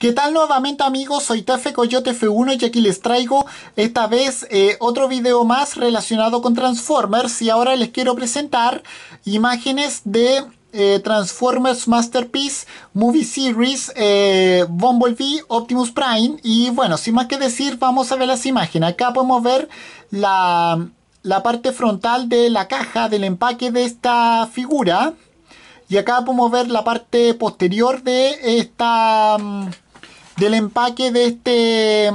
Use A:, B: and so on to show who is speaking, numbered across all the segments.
A: ¿Qué tal nuevamente amigos? Soy Tefe Coyote F1 y aquí les traigo esta vez eh, otro video más relacionado con Transformers y ahora les quiero presentar imágenes de eh, Transformers Masterpiece Movie Series eh, Bumblebee Optimus Prime y bueno, sin más que decir vamos a ver las imágenes. Acá podemos ver la, la parte frontal de la caja del empaque de esta figura. Y acá podemos ver la parte posterior de esta... Mm, del empaque de este,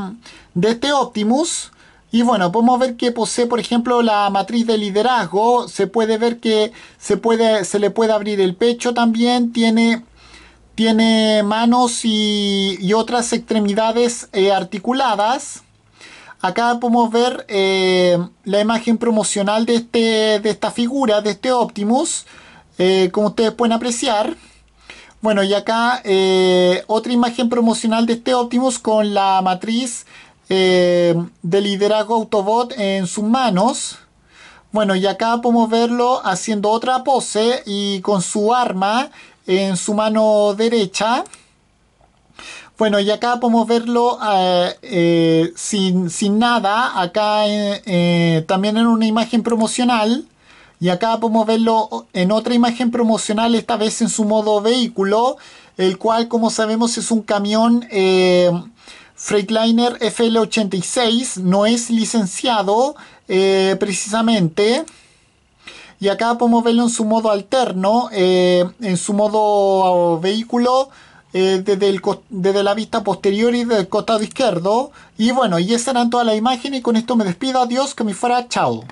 A: de este Optimus. Y bueno, podemos ver que posee, por ejemplo, la matriz de liderazgo. Se puede ver que se, puede, se le puede abrir el pecho también. Tiene, tiene manos y, otras extremidades eh, articuladas. Acá podemos ver eh, la imagen promocional de, este, de esta figura, de este Optimus, eh, como ustedes pueden apreciar. Bueno, y acá eh, otra imagen promocional de este Optimus con la matriz eh, de liderazgo Autobot en sus manos. Bueno, y acá podemos verlo haciendo otra pose y con su arma en su mano derecha. Bueno, y acá podemos verlo eh, sin, nada, acá también en una imagen promocional. Y acá podemos verlo en otra imagen promocional, esta vez en su modo vehículo, el cual como sabemos es un camión eh, Freightliner FL86, no es licenciado eh, precisamente. Y acá podemos verlo en su modo alterno, eh, en su modo oh, vehículo, desde, el, desde, la vista posterior y del costado izquierdo. Y bueno, y esas eran todas las imagen y con esto me despido. Adiós, que me fuera. Chao.